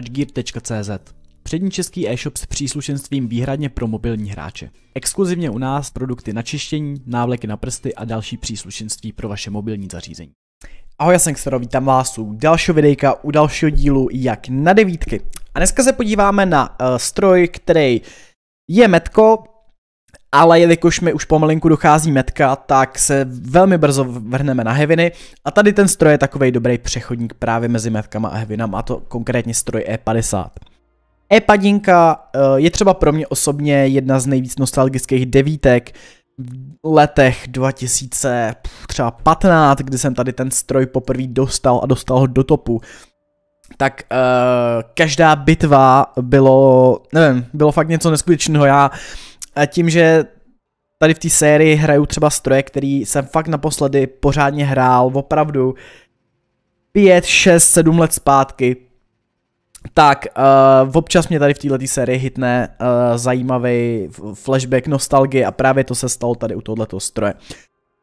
touchgear.cz Přední český e-shop s příslušenstvím výhradně pro mobilní hráče. Exkluzivně u nás produkty na čištění, návleky na prsty a další příslušenství pro vaše mobilní zařízení. Ahoj, já jsem Xero, vítám vás u dalšího videjka, u dalšího dílu jak na devítky. A dneska se podíváme na uh, stroj, který je metko, ale jelikož mi už pomalinku dochází metka, tak se velmi brzo vrhneme na heviny a tady ten stroj je takový dobrý přechodník právě mezi metkama a hevinama a to konkrétně stroj E50. E-padinka eh, je třeba pro mě osobně jedna z nejvíc nostalgických devítek v letech 2015, kdy jsem tady ten stroj poprvé dostal a dostal ho do topu tak uh, každá bitva bylo, nevím, bylo fakt něco neskutečného. Já a tím, že tady v té sérii hraju třeba stroje, který jsem fakt naposledy pořádně hrál, opravdu 5, 6, 7 let zpátky, tak, uh, občas mě tady v této sérii hitne uh, zajímavý flashback nostalgie a právě to se stalo tady u tohoto stroje.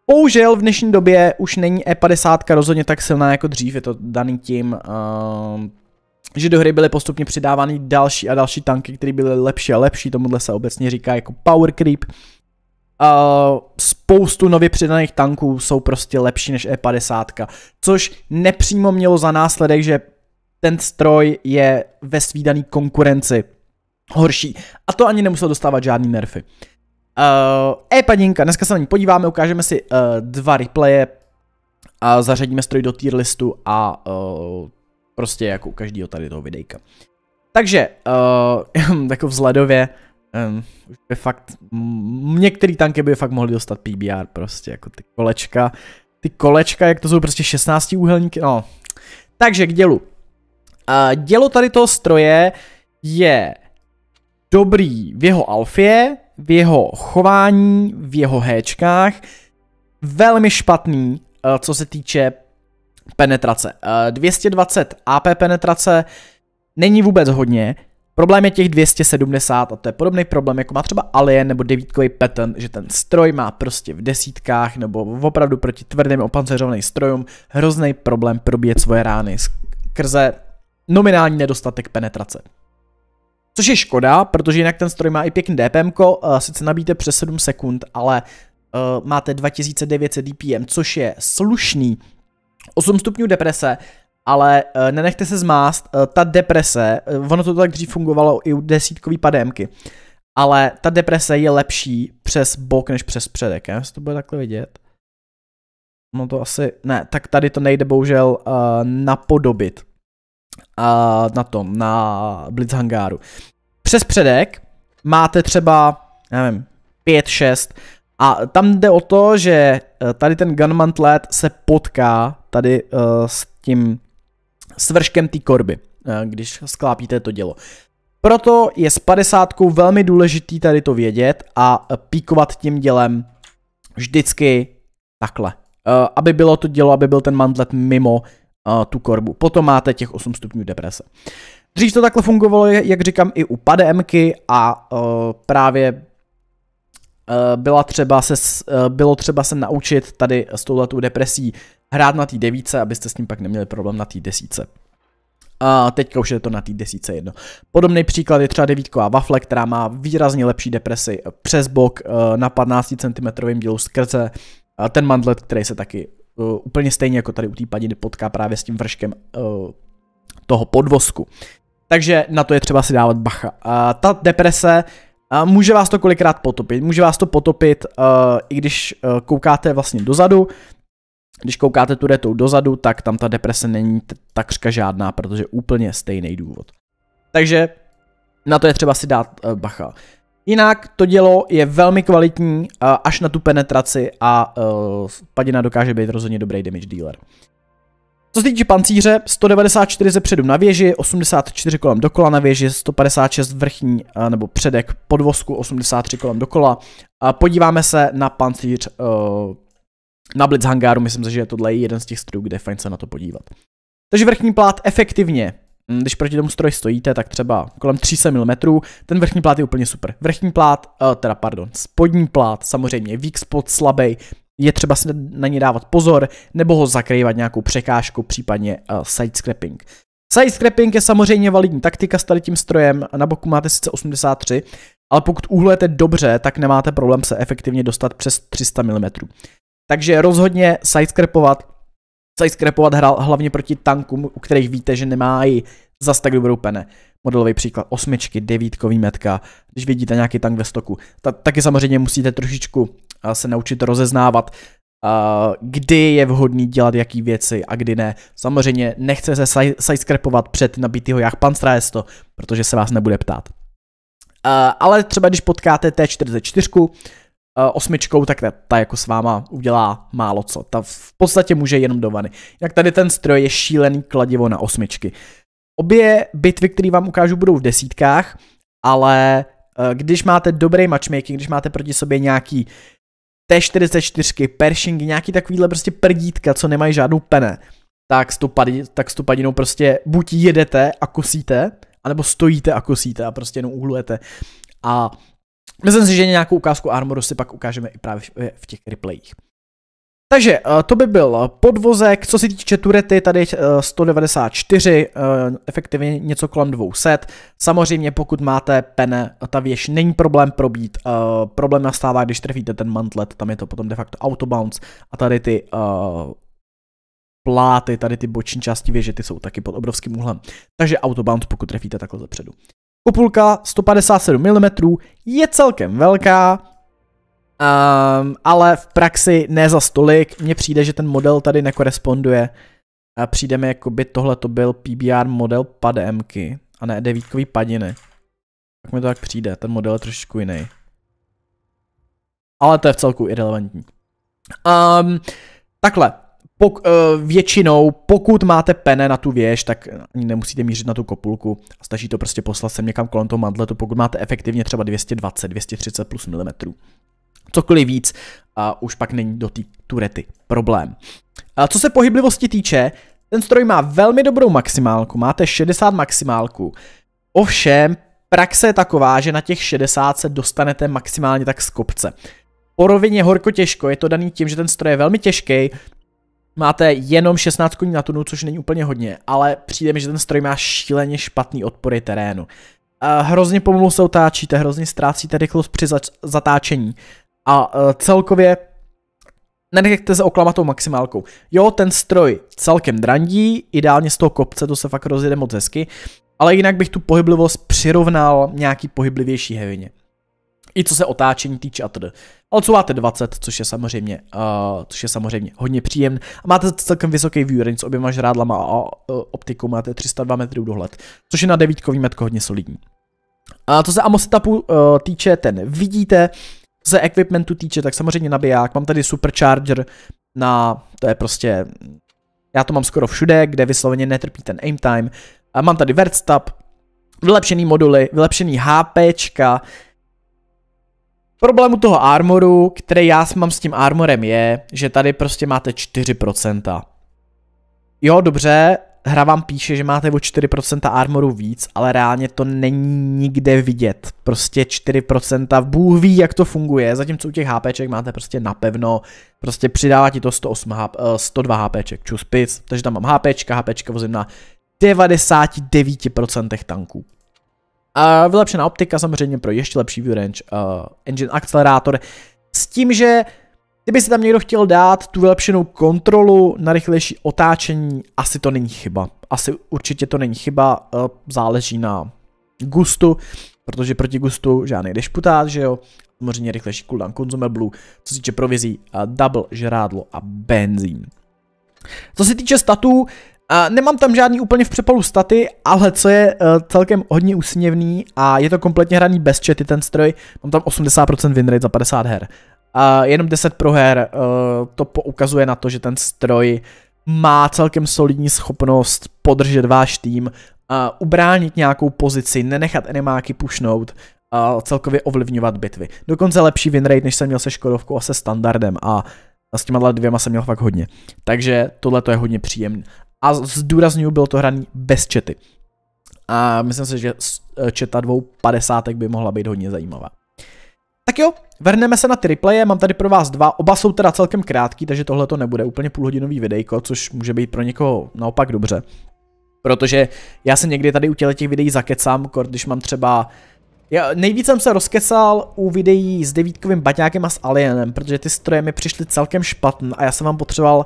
Bohužel v dnešní době už není E50 rozhodně tak silná jako dřív, je to daný tím, uh, že do hry byly postupně přidávány další a další tanky, které byly lepší a lepší, tomuhle se obecně říká jako power creep. Uh, spoustu nově přidaných tanků jsou prostě lepší než E50, což nepřímo mělo za následek, že ten stroj je ve svídaný konkurenci horší. A to ani nemusel dostávat žádný nerfy. Uh, E-padinka, dneska se na ní podíváme, ukážeme si uh, dva replaye a zařadíme stroj do tier listu a uh, Prostě jako u každého tady toho videjka. Takže, uh, jako vzhledově, um, by fakt, některý tanky by fakt mohli dostat PBR prostě, jako ty kolečka. Ty kolečka, jak to jsou prostě 16 úhelníky, no. Takže k dělu. Uh, dělo tady toho stroje je dobrý v jeho alfě, v jeho chování, v jeho héčkách, velmi špatný, uh, co se týče penetrace. 220 eh, AP penetrace není vůbec hodně, Problém je těch 270 a to je podobný problém, jako má třeba Alien nebo devítkový Patton, že ten stroj má prostě v desítkách nebo opravdu proti tvrdým opanceřovaným strojům hrozný problém probíjet svoje rány skrze nominální nedostatek penetrace. Což je škoda, protože jinak ten stroj má i pěkný DPM, eh, sice nabíte přes 7 sekund, ale uh, máte 2900 DPM, což je slušný 8 stupňů deprese, ale eh, nenechte se zmást, eh, ta deprese, eh, ono to tak dřív fungovalo i u desítkový padémky, ale ta deprese je lepší přes bok než přes předek, já to bude takhle vidět. No to asi, ne, tak tady to nejde bohužel uh, napodobit uh, na tom, na Blitz hangáru. Přes předek máte třeba, nevím, 5, 6 a tam jde o to, že eh, tady ten gunmantlet se potká tady uh, s tím svrškem té korby, uh, když sklápíte to dělo. Proto je s padesátkou velmi důležitý tady to vědět a píkovat tím dělem vždycky takhle. Uh, aby bylo to dělo, aby byl ten mantlet mimo uh, tu korbu. Potom máte těch 8 stupňů deprese. Dřív to takhle fungovalo, jak říkám, i u pademky a uh, právě Eh, byla třeba se, eh, bylo třeba se naučit tady s touhletou depresí hrát na té devíce, abyste s tím pak neměli problém na té desíce. A teďka už je to na té desíce jedno. Podobný příklad je třeba devítková wafle, která má výrazně lepší depresi přes bok eh, na 15 cm dílu skrze ten mandlet, který se taky úplně stejně jako tady u té padiny potká právě s tím vrškem toho podvozku. Takže na to je třeba si dávat bacha. A ta deprese a může vás to kolikrát potopit. Může vás to potopit, uh, i když uh, koukáte vlastně dozadu. Když koukáte tu retou dozadu, tak tam ta deprese není takřka žádná, protože úplně stejný důvod. Takže na to je třeba si dát uh, bacha. Jinak to dělo je velmi kvalitní, uh, až na tu penetraci a uh, padina dokáže být rozhodně dobrý damage dealer. Co se týče pancíře, 194 ze předu na věži, 84 kolem dokola na věži, 156 vrchní eh, nebo předek podvozku, 83 kolem dokola. A podíváme se na pancíř uh, na Blitz hangáru, myslím si, že tohle je jeden z těch strojů, kde je fajn se na to podívat. Takže vrchní plát efektivně, hm, když proti tomu stroji stojíte, tak třeba kolem 300 mm, ten vrchní plát je úplně super. Vrchní plát, uh, teda pardon, spodní plát, samozřejmě weak spot slabý, je třeba si na ně dávat pozor nebo ho zakrývat nějakou překážku, případně uh, eh, side scrapping je samozřejmě validní taktika s tady tím strojem, na boku máte sice 83, ale pokud uhlujete dobře, tak nemáte problém se efektivně dostat přes 300 mm. Takže rozhodně side side scrapovat hral hlavně proti tankům, u kterých víte, že nemají zas tak dobrou pene modelový příklad osmičky, devítkový metka, když vidíte nějaký tank ve stoku, ta, taky samozřejmě musíte trošičku eh, se naučit rozeznávat, eh, kdy je vhodný dělat jaký věci a kdy ne. Samozřejmě nechce se sidescrapovat před nabitýho jak pan to protože se vás nebude ptát. Eh, ale třeba když potkáte T44, osmičkou, tak ta, ta jako s váma udělá málo co. Ta v podstatě může jenom do vany. Jak tady ten stroj je šílený kladivo na osmičky. Uh, Obě bitvy, které vám ukážu, budou v desítkách, ale eh, když máte dobrý matchmaking, když máte proti sobě nějaký T44, Pershing, nějaký takovýhle prostě prdítka, co nemají žádnou pene, tak s, padi, tak s tou padinou prostě buď jedete a kosíte, anebo stojíte a kosíte a prostě jenom uhlujete. A myslím si, že nějakou ukázku Armoru si pak ukážeme i právě v těch replayích. Takže eh, to by byl eh, podvozek, co se týče turety, tady 194, eh, efektivně něco kolem 200. Samozřejmě pokud máte pene, ta věž není problém probít, problém nastává, když trefíte ten mantlet, tam je to potom de facto autobounce a tady ty pláty, tady ty boční části věže, ty jsou taky pod obrovským úhlem. Takže autobounce, pokud trefíte takhle zepředu. Kupulka 157 mm je celkem velká, Um, ale v praxi ne za stolik. Mně přijde, že ten model tady nekoresponduje. A přijde mi, jako by tohle to byl PBR model pademky a ne devítkový padiny. Tak mi to tak přijde, ten model je trošičku jiný. Ale to je v celku irrelevantní. Um, takhle, pok, uh, většinou, pokud máte pene na tu věž, tak ani nemusíte mířit na tu kopulku stačí to prostě poslat sem někam kolem toho mandletu, pokud máte efektivně třeba 220, 230 plus milimetrů. Cokoliv víc a už pak není do té turety problém. A co se pohyblivosti týče, ten stroj má velmi dobrou maximálku, máte 60 maximálku. Ovšem, praxe je taková, že na těch 60 se dostanete maximálně tak z kopce. Po rovině horko těžko, je to daný tím, že ten stroj je velmi těžký, máte jenom 16 koní na tunu, což není úplně hodně, ale přijde mi, že ten stroj má šíleně špatný odpory terénu. Hrozně pomalu se otáčíte, hrozně ztrácíte rychlost při zatáčení. A uh, celkově nenechte se oklamat tou maximálkou. Jo, ten stroj celkem drandí, ideálně z toho kopce, to se fakt rozjede moc hezky, ale jinak bych tu pohyblivost přirovnal nějaký pohyblivější hevině. I co se otáčení týče a td. Ale co máte 20, což je samozřejmě, uh, což je samozřejmě hodně příjemné. A máte celkem vysoký view range s oběma žrádlama a uh, optikou máte 302 metrů dohled, což je na devítkový metko hodně solidní. A co se amo uh, týče, ten vidíte, uh, se equipmentu týče, tak samozřejmě nabiják. Mám tady supercharger na, to je prostě, já to mám skoro všude, kde vysloveně netrpí ten aim time. A mám tady vertstab, vylepšený moduly, vylepšený HPčka. Problém u toho armoru, který já mám s tím armorem je, že tady prostě máte 4%. Jo, dobře, hra vám píše, že máte o 4% armoru víc, ale reálně to není nikde vidět. Prostě 4%, Bůh ví, jak to funguje, zatímco u těch HPček máte prostě napevno, prostě přidává ti to 108 HP, 102 HPček, čus pic, takže tam mám HPčka, HPčka vozím na 99% tanků. A vylepšená optika samozřejmě pro ještě lepší view range, uh, engine akcelerátor, s tím, že Kdyby se tam někdo chtěl dát tu vylepšenou kontrolu na rychlejší otáčení, asi to není chyba. Asi určitě to není chyba, eh, záleží na gustu, protože proti gustu žádný dešputát, že jo. Samozřejmě rychlejší cooldown Consumable, co se týče provizí, eh, double žrádlo a benzín. Co se týče statů, eh, nemám tam žádný úplně v přepalu staty, ale co je celkem hodně usměvný a je to kompletně hraný bez chaty ten stroj, mám tam 80% winrate za 50 her. A jenom 10 proher uh, to poukazuje na to, že ten stroj má celkem solidní schopnost podržet váš tým, uh, ubránit nějakou pozici, nenechat enemáky pušnout a celkově ovlivňovat bitvy. Dokonce lepší winrate, než jsem měl se Škodovkou a se standardem a s těma dvěma jsem měl fakt hodně. Takže tohle to je hodně příjemné. A zdůraznuju, bylo to hraný bez čety. A myslím si, že eh, četa dvou padesátek by mohla být hodně zajímavá. Tak jo, vrhneme se na ty replaye, mám tady pro vás dva, oba jsou teda celkem krátký, takže tohle to nebude úplně půlhodinový videjko, což může být pro někoho naopak dobře. Protože já se někdy tady u těch videí zakecám, když mám třeba já nejvíc jsem se rozkecal u videí s devítkovým baťákem a s Alienem, protože ty stroje mi přišly celkem špatné a já jsem vám potřeboval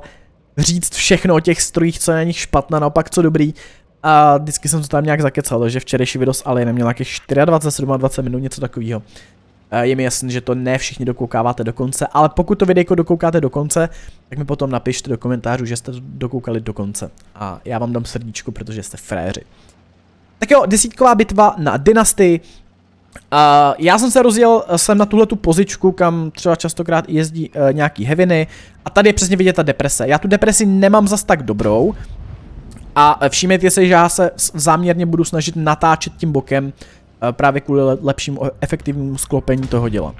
říct všechno o těch strojích, co je na nich špatné, naopak co dobrý. A vždycky jsem to tam nějak zakecal, že včerejší video s Alienem měl nějakých 24, 27 minut, něco takového. Eh, je mi jasný, že to ne všichni dokoukáváte do konce, ale pokud to videjko dokoukáte do konce, tak mi potom napište do komentářů, že jste to dokoukali do konce. A já vám dám srdíčko, protože jste fréři. Tak jo, desítková bitva na dynastii. Uh, já jsem se rozjel eh, jsem na tuhle tu pozičku, kam třeba častokrát jezdí uh, nějaký heviny a tady je přesně vidět ta deprese. Já tu depresi nemám zas tak dobrou a všimněte si, že já se záměrně budu snažit natáčet tím bokem Eh, právě kvůli lepšímu e-, efektivnímu sklopení toho děla.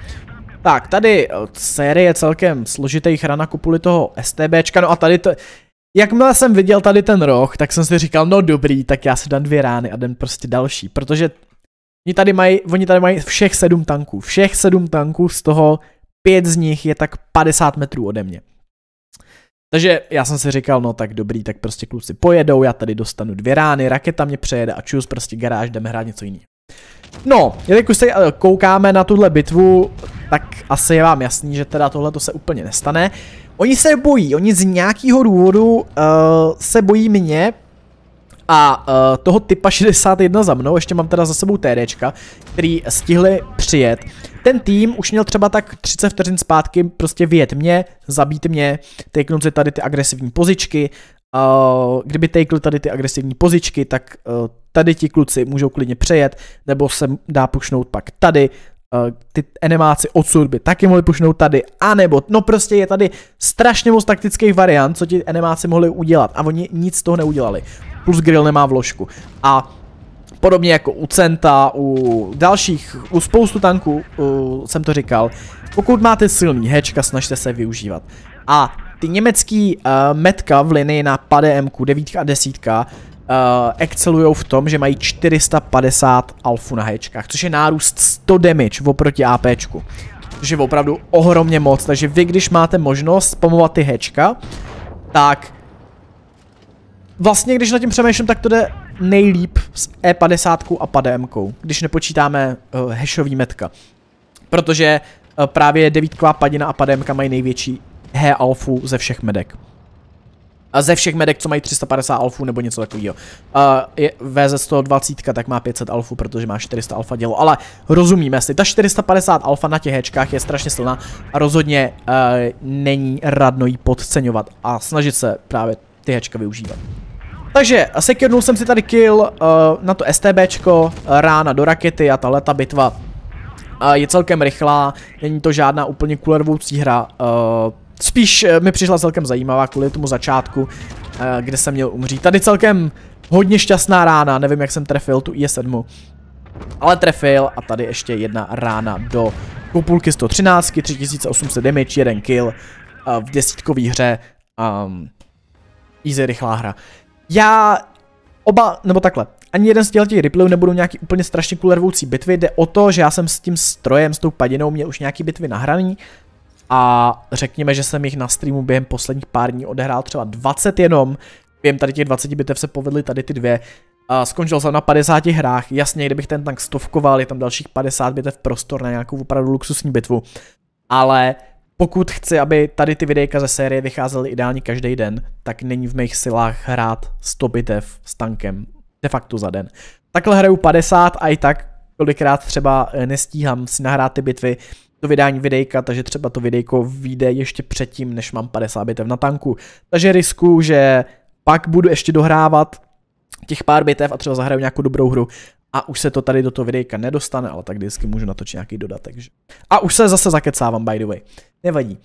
Tak, tady eh, série celkem složitých hra kupuli toho STBčka, no a tady to... Jakmile jsem viděl tady ten roh, tak jsem si říkal, no dobrý, tak já si dám dvě rány a den prostě další, protože oni tady mají, oni tady mají všech sedm tanků, všech sedm tanků, z toho pět z nich je tak 50 metrů ode mě. Takže já jsem si říkal, no tak dobrý, tak prostě kluci pojedou, já tady dostanu dvě rány, raketa mě přejede a čus, prostě garáž, jdeme hrát něco jiného. No, jelikož se eh, koukáme na tuhle bitvu, tak asi je vám jasný, že teda tohle to se úplně nestane. Oni se bojí, oni z nějakého důvodu uh, se bojí mě a uh, toho typa 61 za mnou, ještě mám teda za sebou TDčka, který stihli přijet. Ten tým už měl třeba tak 30 vteřin zpátky prostě vyjet mě, zabít mě, teknout si tady ty agresivní pozičky, kdyby tejkl tady ty agresivní pozičky, tak e, tady ti kluci můžou klidně přejet, nebo se dá pušnout pak tady, e, ty enemáci odsud by taky mohli pušnout tady, anebo, no prostě je tady strašně moc taktických variant, co ti enemáci mohli udělat a oni nic z toho neudělali. Plus grill nemá vložku. A podobně jako u Centa, u dalších, u spoustu tanků, u, jsem to říkal, pokud máte silný hečka, snažte se využívat. A ty německý uh, metka v linii na PDMku 9 a 10 uh, eh, excelují v tom, že mají 450 alfu na hečkách, což je nárůst 100 damage oproti APčku. Což je opravdu ohromně moc, takže vy když máte možnost spamovat ty hečka, tak vlastně když na tím přemýšlím, tak to jde nejlíp s E50 a PDM, když nepočítáme uh, eh, hešový metka. Protože právě devítková padina a pademka mají největší he alfu ze všech medek. A ze všech medek, co mají 350 alfů nebo něco takového. Uh, je VZ 120, tak má 500 alfů, protože má 400 alfa dělo. Ale rozumíme si, ta 450 alfa na těch hečkách je strašně silná a rozhodně uh, není radno jí podceňovat a snažit se právě ty hečka využívat. Takže sekirnul jsem si tady kill uh, na to STBčko, rána do rakety a ta leta bitva uh, je celkem rychlá, není to žádná úplně kulervoucí hra, uh, spíš eh, mi přišla celkem zajímavá kvůli tomu začátku, eh, kde jsem měl umřít. Tady celkem hodně šťastná rána, nevím jak jsem trefil tu IS-7. Ale trefil a tady ještě jedna rána do kopulky 113, 3800 damage, jeden kill eh, v desítkové hře. Um, easy, rychlá hra. Já oba, nebo takhle, ani jeden z těch replayů nebudou nějaký úplně strašně kulervoucí bitvy, jde o to, že já jsem s tím strojem, s tou padinou měl už nějaký bitvy nahraný, a řekněme, že jsem jich na streamu během posledních pár dní odehrál třeba 20 jenom, během tady těch 20 bitev se povedly tady ty dvě, a skončil jsem na 50 hrách, jasně, kdybych ten tank stovkoval, je tam dalších 50 bitev prostor na nějakou opravdu luxusní bitvu, ale pokud chci, aby tady ty videjka ze série vycházely ideálně každý den, tak není v mých silách hrát 100 bitev s tankem de facto za den. Takhle hraju 50 a i tak kolikrát třeba nestíhám si nahrát ty bitvy, to vydání videjka, takže třeba to videjko vyjde ještě předtím, než mám 50 bitev na tanku. Takže riskuju, že pak budu ještě dohrávat těch pár bitev a třeba zahraju nějakou dobrou hru a už se to tady do toho videjka nedostane, ale tak vždycky můžu natočit nějaký dodatek. Že? A už se zase zakecávám, by the way. Nevadí.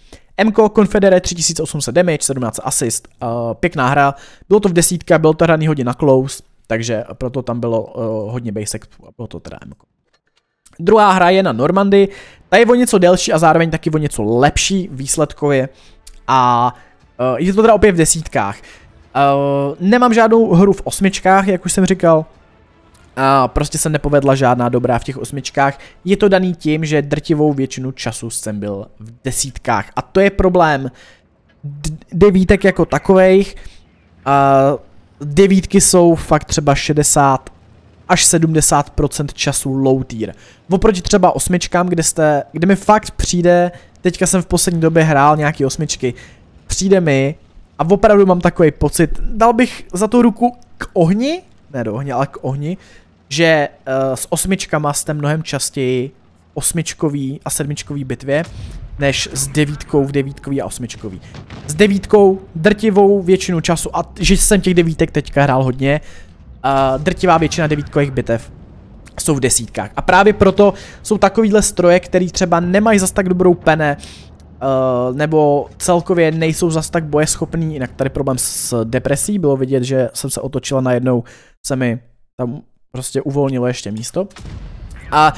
MK Confedere 3800 damage, 17 assist, uh, pěkná hra. Bylo to v desítka, bylo to hraný hodně na close, takže proto tam bylo uh, hodně basic a bylo to teda MK. Druhá hra je na Normandy, ta je o něco delší a zároveň taky o něco lepší výsledkově. A uh, je to teda opět v desítkách. Uh, nemám žádnou hru v osmičkách, jak už jsem říkal. A prostě se nepovedla žádná dobrá v těch osmičkách. Je to daný tím, že drtivou většinu času jsem byl v desítkách. A to je problém devítek jako takových. Uh, devítky jsou fakt třeba 60 až 70% času low tier. Oproti třeba osmičkám, kde, jste, kde mi fakt přijde, teďka jsem v poslední době hrál nějaký osmičky, přijde mi a opravdu mám takový pocit, dal bych za tu ruku k ohni, ne do ohně, ale k ohni, že uh, s osmičkama jste mnohem častěji osmičkový a sedmičkový bitvě, než s devítkou v devítkový a osmičkový. S devítkou drtivou většinu času, a že jsem těch devítek teďka hrál hodně, uh, drtivá většina devítkových bitev jsou v desítkách. A právě proto jsou takovýhle stroje, který třeba nemají zas tak dobrou pene, Uh, nebo celkově nejsou zas tak bojeschopný, jinak tady problém s depresí, bylo vidět, že jsem se otočila najednou, se mi tam prostě uvolnilo ještě místo. A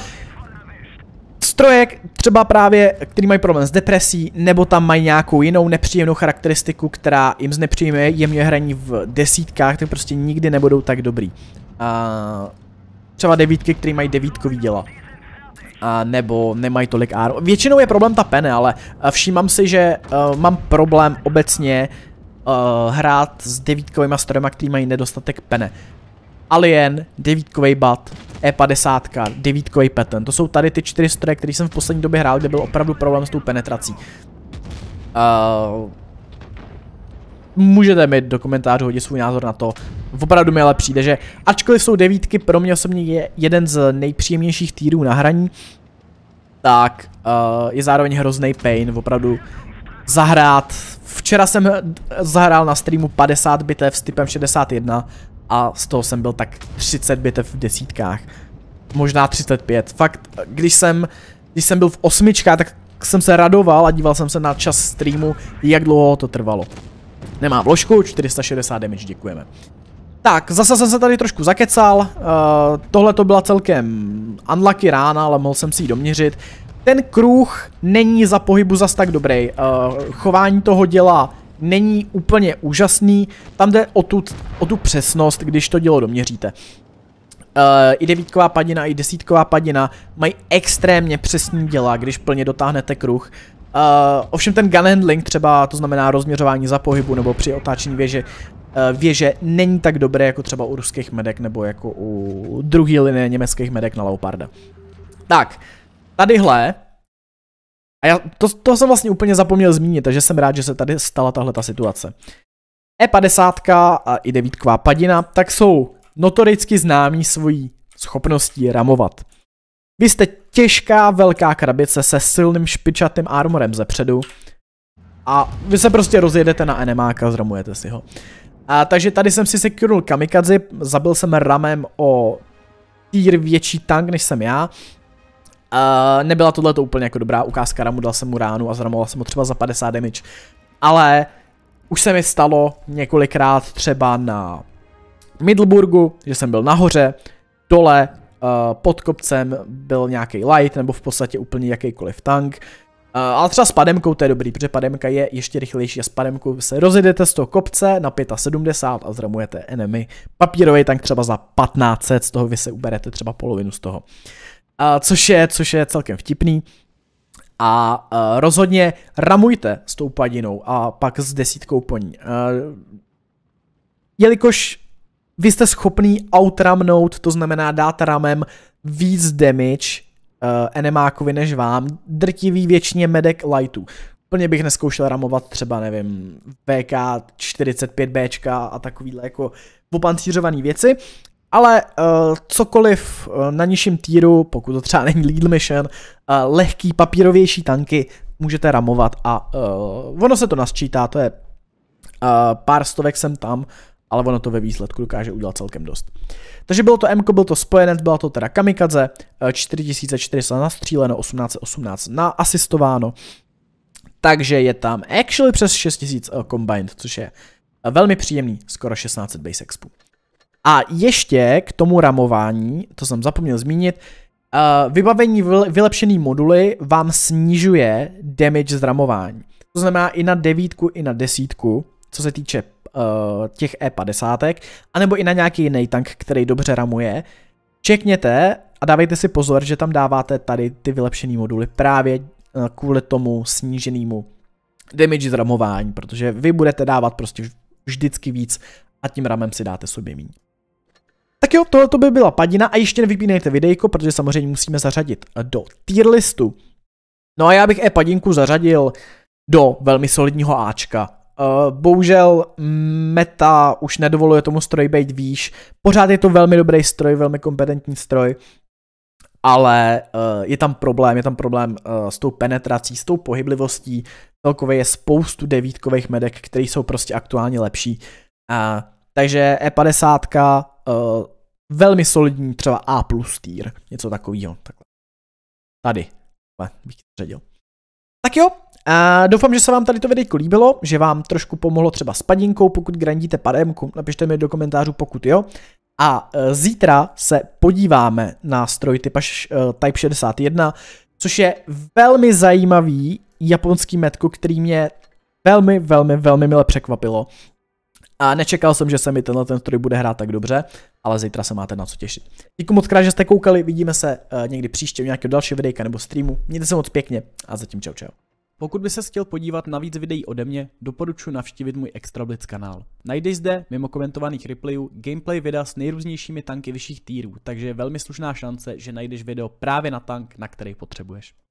stroje, třeba právě, který mají problém s depresí, nebo tam mají nějakou jinou nepříjemnou charakteristiku, která jim znepříjemuje jemně hraní v desítkách, tak prostě nikdy nebudou tak dobrý. A třeba devítky, který mají devítkový děla. A nebo nemají tolik AR. Většinou je problém ta pene, ale eh, všímám si, že uh, mám problém obecně uh, hrát s devítkovými strojema, který mají nedostatek pene. Alien, devítkový bat, E50, devítkový pattern. To jsou tady ty čtyři stroje, které jsem v poslední době hrál, kde byl opravdu problém s tou penetrací. Uh, můžete mi do komentářů hodit svůj názor na to. Opravdu mi ale přijde, že ačkoliv jsou devítky pro mě osobně je jeden z nejpříjemnějších týrů na hraní, tak uh, je zároveň hrozný pain, opravdu zahrát. Včera jsem eh, zahrál na streamu 50 bitev s typem 61 a z toho jsem byl tak 30 bitev v desítkách. Možná 35. Fakt, když jsem, když jsem byl v osmičkách, tak jsem se radoval a díval jsem se na čas streamu, jak dlouho to trvalo. Nemá vložku, 460 damage, děkujeme. Tak, zase jsem se tady trošku zakecal, uh, tohle to byla celkem unlucky rána, ale mohl jsem si ji doměřit. Ten kruh není za pohybu zas tak dobrý, uh, chování toho dělá není úplně úžasný. Tam jde o tu, o tu přesnost, když to dělo doměříte. Uh, i devítková padina, i desítková padina mají extrémně přesný děla, když plně dotáhnete kruh. Uh, ovšem ten gun handling třeba, to znamená rozměřování za pohybu nebo při otáčení věže, uh, věže není tak dobré jako třeba u ruských medek nebo jako u druhé linie německých medek na Leoparda. Tak, tadyhle a já to, to jsem vlastně úplně zapomněl zmínit, takže jsem rád, že se tady stala tahle ta situace. E50 a i 9 padina tak jsou notoricky známí svojí schopností ramovat. Vy jste těžká velká krabice se silným špičatým armorem ze předu a vy se prostě rozjedete na enemáka, zramujete si ho. A, takže tady jsem si sekurul kamikadzi, zabil jsem ramem o tír větší tank než jsem já Uh, nebyla tohle to úplně jako dobrá ukázka ramu, dal jsem mu ránu a zramoval jsem ho třeba za 50 damage. Ale už se mi stalo několikrát třeba na Middleburgu, že jsem byl nahoře, dole, uh, pod kopcem byl nějaký light nebo v podstatě úplně jakýkoliv tank. Uh, ale třeba s pademkou to je dobrý, protože pademka je ještě rychlejší a s pademkou se rozjedete z toho kopce na 75 a zramujete enemy. Papírový tank třeba za 1500, z toho vy se uberete třeba polovinu z toho. Uh, což, je, což je celkem vtipný. A uh, rozhodně ramujte s tou padinou a pak s desítkou po ní. Uh, jelikož vy jste schopný outramnout, to znamená dát ramem víc damage uh, enemákovi než vám, drtivý většině medek lightů. Plně bych neskoušel ramovat třeba, nevím, VK 45B a takovýhle jako opancířované věci, ale uh, cokoliv uh, na nižším týru, pokud to třeba není Lidl Mission, uh, lehký papírovější tanky můžete ramovat a uh, ono se to nasčítá, to je uh, pár stovek sem tam, ale ono to ve výsledku dokáže udělat celkem dost. Takže bylo to MK, byl to spojenec, byla to teda kamikadze, 4400 nastříleno, 1818 na asistováno, takže je tam actually přes 6000 combined, což je velmi příjemný, skoro 16 base expů. A ještě k tomu ramování, to jsem zapomněl zmínit, uh, vybavení vylepšený moduly vám snižuje damage z ramování. To znamená i na devítku, i na desítku, co se týče uh, těch E50, anebo i na nějaký jiný tank, který dobře ramuje. Čekněte a dávejte si pozor, že tam dáváte tady ty vylepšené moduly právě uh, kvůli tomu sníženému damage z ramování, protože vy budete dávat prostě vždycky víc a tím ramem si dáte sobě méně. Tak jo, tohle by byla padina a ještě nevypínejte videjko, protože samozřejmě musíme zařadit eh, do tier listu. No a já bych e-padinku zařadil do velmi solidního Ačka. Uh, bohužel mm, meta už nedovoluje tomu stroj být výš. Pořád je to velmi dobrý stroj, velmi kompetentní stroj, ale uh, je tam problém, je tam problém uh, s tou penetrací, s tou pohyblivostí. Celkově je spoustu devítkových medek, které jsou prostě aktuálně lepší. Uh, takže E50 uh, velmi solidní třeba A plus tier, něco takového. Takhle. Tady takhle bych ředil. Tak jo, a doufám, že se vám tady to videjko líbilo, že vám trošku pomohlo třeba s padinkou, pokud grandíte pademku, napište mi do komentářů, pokud jo. A e, zítra se podíváme na stroj typa e, Type 61, což je velmi zajímavý japonský metko, který mě velmi, velmi, velmi mile překvapilo. A nečekal jsem, že se mi tenhle ten stroj bude hrát tak dobře, ale zítra se máte na co těšit. Díky moc krát, že jste koukali, vidíme se eh, někdy příště v nějakého dalšího videjka nebo streamu. Mějte se moc pěkně a zatím čau čau. Pokud by se chtěl podívat na víc videí ode mě, doporučuji navštívit můj Extrablitz kanál. Najdeš zde, mimo komentovaných replayů, gameplay videa s nejrůznějšími tanky vyšších týrů, takže je velmi slušná šance, že najdeš video právě na tank, na který potřebuješ.